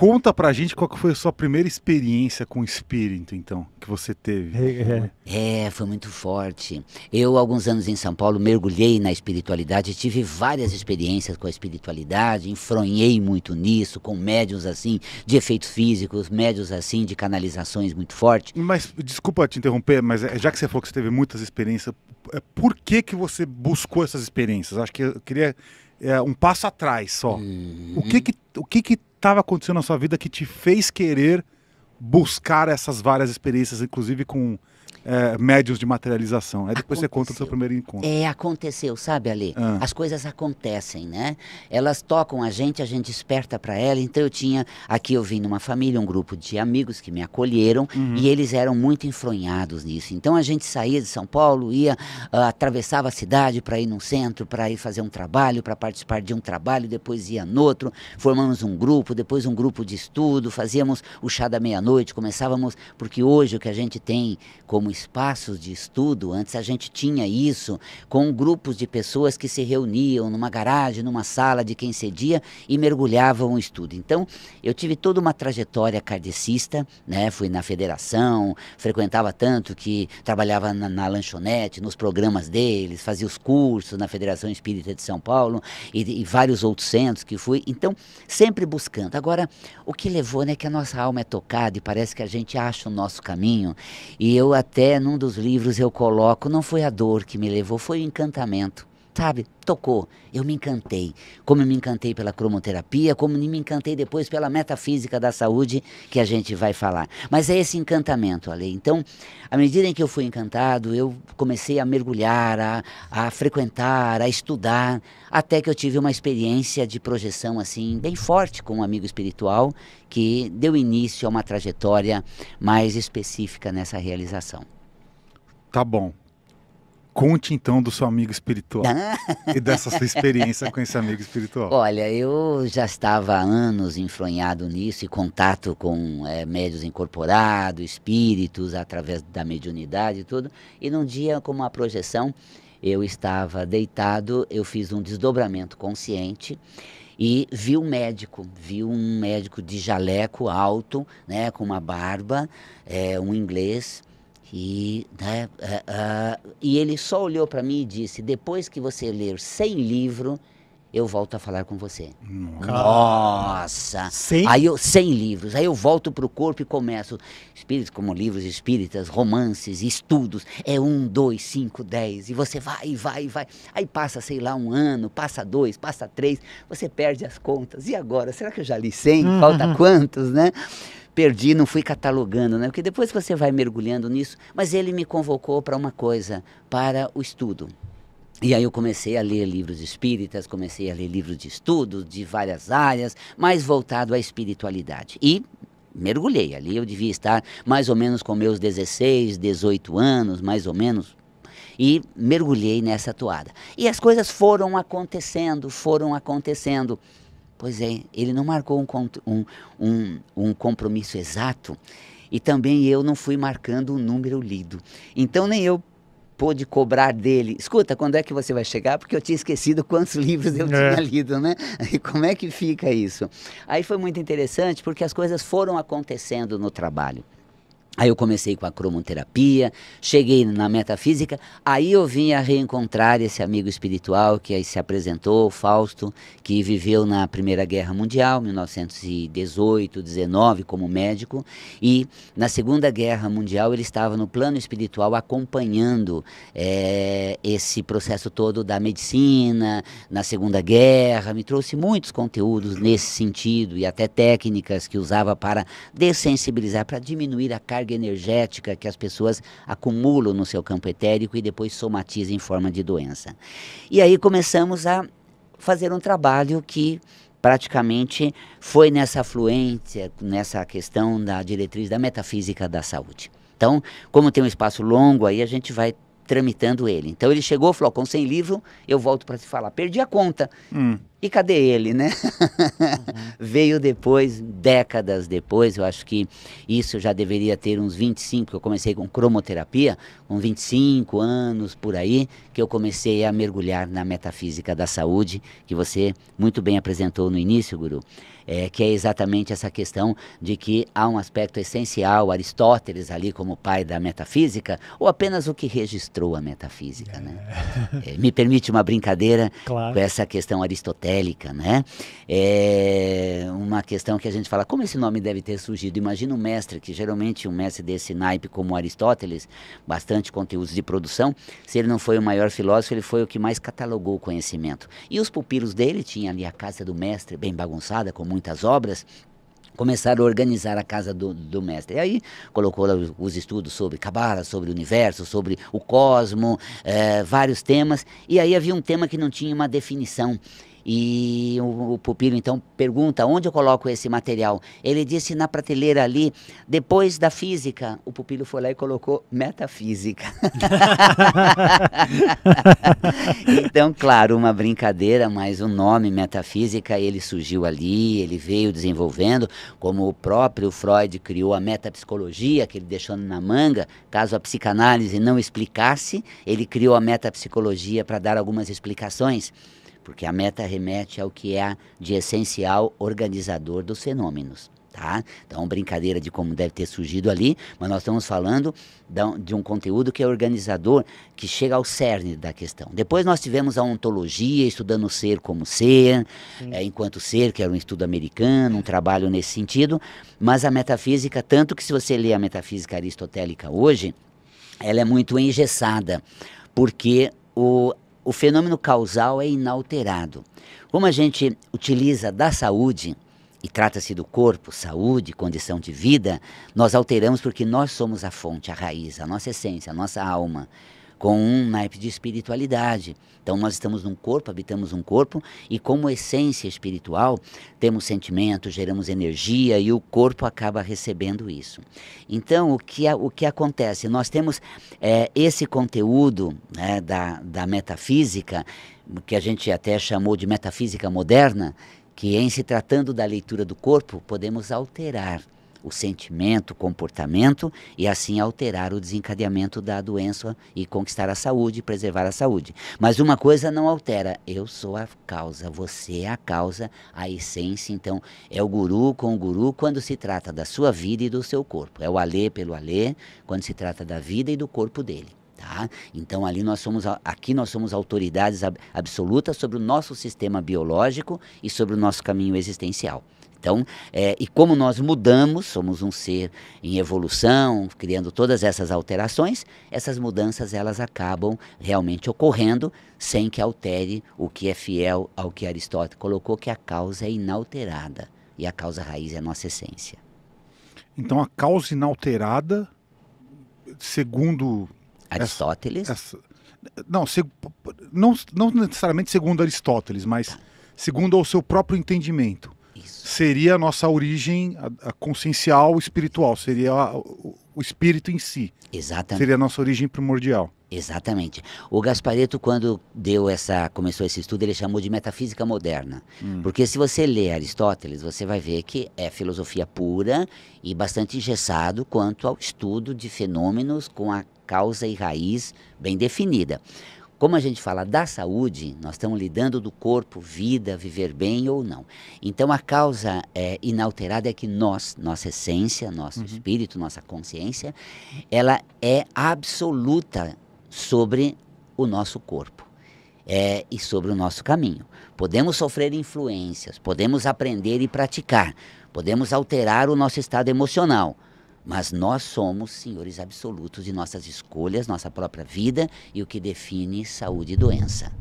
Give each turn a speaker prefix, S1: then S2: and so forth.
S1: Conta pra gente qual foi a sua primeira experiência com o espírito, então, que você teve. É, é. é, foi muito forte. Eu, alguns anos em São Paulo, mergulhei na espiritualidade, tive várias experiências com a espiritualidade, enfronhei muito nisso, com médios assim, de efeitos físicos, médios assim, de canalizações muito fortes. Mas, desculpa te interromper, mas é, já que você falou que você teve muitas experiências, por que, que você buscou essas experiências? Acho que eu queria é, um passo atrás só. Uhum. O que que, o que que estava acontecendo na sua vida que te fez querer buscar essas várias experiências, inclusive com é, médios de materialização. Aí depois aconteceu. você conta o seu primeiro encontro. É, aconteceu, sabe, Ali? Ah. As coisas acontecem, né? Elas tocam a gente, a gente esperta para ela. Então eu tinha. Aqui eu vim numa família, um grupo de amigos que me acolheram uhum. e eles eram muito enfronhados nisso. Então a gente saía de São Paulo, ia, uh, atravessava a cidade para ir num centro, para ir fazer um trabalho, para participar de um trabalho, depois ia no outro. Formamos um grupo, depois um grupo de estudo, fazíamos o chá da meia-noite noite, começávamos, porque hoje o que a gente tem como espaços de estudo, antes a gente tinha isso com grupos de pessoas que se reuniam numa garagem, numa sala de quem cedia e mergulhavam o estudo. Então, eu tive toda uma trajetória cardecista né? Fui na federação, frequentava tanto que trabalhava na, na lanchonete, nos programas deles, fazia os cursos na Federação Espírita de São Paulo e, e vários outros centros que fui. Então, sempre buscando. Agora, o que levou, né, que a nossa alma é tocada Parece que a gente acha o nosso caminho. E eu até num dos livros eu coloco, não foi a dor que me levou, foi o encantamento sabe, tocou. Eu me encantei. Como eu me encantei pela cromoterapia, como me encantei depois pela metafísica da saúde que a gente vai falar. Mas é esse encantamento, ali Então, à medida em que eu fui encantado, eu comecei a mergulhar, a, a frequentar, a estudar, até que eu tive uma experiência de projeção assim bem forte com um amigo espiritual que deu início a uma trajetória mais específica nessa realização. Tá bom. Conte então do seu amigo espiritual e dessa sua experiência com esse amigo espiritual. Olha, eu já estava há anos enfronhado nisso e contato com é, médios incorporados, espíritos, através da mediunidade e tudo. E num dia, como uma projeção, eu estava deitado, eu fiz um desdobramento consciente e vi um médico, vi um médico de jaleco alto, né, com uma barba, é, um inglês e, né, uh, uh, e ele só olhou para mim e disse: depois que você ler 100 livros, eu volto a falar com você. Nossa! Aí eu, 100 livros. Aí eu volto para o corpo e começo. Espíritos, como livros espíritas, romances, estudos. É um, dois, cinco, dez. E você vai, vai, vai. Aí passa, sei lá, um ano, passa dois, passa três. Você perde as contas. E agora? Será que eu já li 100? Uhum. Falta quantos, né? perdi, não fui catalogando, né? Porque depois você vai mergulhando nisso, mas ele me convocou para uma coisa, para o estudo. E aí eu comecei a ler livros espíritas, comecei a ler livros de estudo de várias áreas, mais voltado à espiritualidade. E mergulhei ali, eu devia estar mais ou menos com meus 16, 18 anos, mais ou menos, e mergulhei nessa toada. E as coisas foram acontecendo, foram acontecendo. Pois é, ele não marcou um, um, um compromisso exato e também eu não fui marcando o um número lido. Então nem eu pôde cobrar dele. Escuta, quando é que você vai chegar? Porque eu tinha esquecido quantos livros eu é. tinha lido, né? E como é que fica isso? Aí foi muito interessante porque as coisas foram acontecendo no trabalho. Aí eu comecei com a cromoterapia, cheguei na metafísica, aí eu vim a reencontrar esse amigo espiritual que aí se apresentou, Fausto, que viveu na Primeira Guerra Mundial, 1918, 19, como médico, e na Segunda Guerra Mundial ele estava no plano espiritual acompanhando é, esse processo todo da medicina, na Segunda Guerra, me trouxe muitos conteúdos nesse sentido e até técnicas que usava para dessensibilizar, para diminuir a carga carga energética que as pessoas acumulam no seu campo etérico e depois somatizam em forma de doença. E aí começamos a fazer um trabalho que praticamente foi nessa fluência, nessa questão da diretriz da metafísica da saúde. Então, como tem um espaço longo, aí a gente vai tramitando ele. Então ele chegou, falou, com sem livro, eu volto para te falar. Perdi a conta. Hum. E cadê ele, né? Uhum. Veio depois, décadas depois, eu acho que isso já deveria ter uns 25, eu comecei com cromoterapia, com 25 anos por aí, que eu comecei a mergulhar na metafísica da saúde, que você muito bem apresentou no início, Guru, é, que é exatamente essa questão de que há um aspecto essencial, Aristóteles ali como pai da metafísica, ou apenas o que registrou a metafísica, né? é. né? É, me permite uma brincadeira claro. com essa questão aristotélica né? É uma questão que a gente fala, como esse nome deve ter surgido? Imagina um mestre, que geralmente um mestre desse naipe como Aristóteles, bastante conteúdos de produção, se ele não foi o maior filósofo, ele foi o que mais catalogou o conhecimento. E os pupilos dele, tinha ali a casa do mestre, bem bagunçada, com muitas obras, começaram a organizar a casa do, do mestre. E aí colocou os estudos sobre Cabala, sobre o universo, sobre o cosmo, é, vários temas. E aí havia um tema que não tinha uma definição. E o, o, pupilo então pergunta onde eu coloco esse material. Ele disse na prateleira ali, depois da física. O pupilo foi lá e colocou metafísica. então, claro, uma brincadeira, mas o nome metafísica ele surgiu ali, ele veio desenvolvendo, como o próprio Freud criou a metapsicologia, que ele deixou na manga, caso a psicanálise não explicasse, ele criou a metapsicologia para dar algumas explicações porque a meta remete ao que é de essencial organizador dos fenômenos. Tá? Então, brincadeira de como deve ter surgido ali, mas nós estamos falando de um conteúdo que é organizador, que chega ao cerne da questão. Depois nós tivemos a ontologia, estudando o ser como ser, é, enquanto ser, que era um estudo americano, um trabalho nesse sentido, mas a metafísica, tanto que se você lê a metafísica aristotélica hoje, ela é muito engessada, porque o, o fenômeno causal é inalterado. Como a gente utiliza da saúde, e trata-se do corpo, saúde, condição de vida, nós alteramos porque nós somos a fonte, a raiz, a nossa essência, a nossa alma com um naipe de espiritualidade. Então nós estamos num corpo, habitamos um corpo e como essência espiritual temos sentimento, geramos energia e o corpo acaba recebendo isso. Então o que, o que acontece? Nós temos é, esse conteúdo né, da, da metafísica, que a gente até chamou de metafísica moderna, que é em se tratando da leitura do corpo podemos alterar o sentimento, o comportamento e assim alterar o desencadeamento da doença e conquistar a saúde, preservar a saúde. Mas uma coisa não altera, eu sou a causa, você é a causa, a essência, então é o guru com o guru quando se trata da sua vida e do seu corpo. É o alê pelo alê quando se trata da vida e do corpo dele. Tá? Então ali nós somos aqui nós somos autoridades absolutas sobre o nosso sistema biológico e sobre o nosso caminho existencial. Então, é, e como nós mudamos, somos um ser em evolução, criando todas essas alterações, essas mudanças elas acabam realmente ocorrendo sem que altere o que é fiel ao que Aristóteles colocou, que a causa é inalterada e a causa raiz é a nossa essência. Então, a causa inalterada, segundo Aristóteles, essa, essa, não, se, não, não necessariamente segundo Aristóteles, mas tá. segundo o seu próprio entendimento isso. Seria a nossa origem a, a consciencial espiritual, seria a, o, o espírito em si. Exatamente. Seria a nossa origem primordial. Exatamente. O Gaspareto, quando deu essa, começou esse estudo, ele chamou de metafísica moderna. Hum. Porque se você lê Aristóteles, você vai ver que é filosofia pura e bastante engessado quanto ao estudo de fenômenos com a causa e raiz bem definida. Como a gente fala da saúde, nós estamos lidando do corpo, vida, viver bem ou não. Então a causa é, inalterada é que nós, nossa essência, nosso uhum. espírito, nossa consciência, ela é absoluta sobre o nosso corpo. É, e sobre o nosso caminho. Podemos sofrer influências, podemos aprender e praticar, podemos alterar o nosso estado emocional, mas nós somos senhores absolutos de nossas escolhas, nossa própria vida e o que define saúde e doença.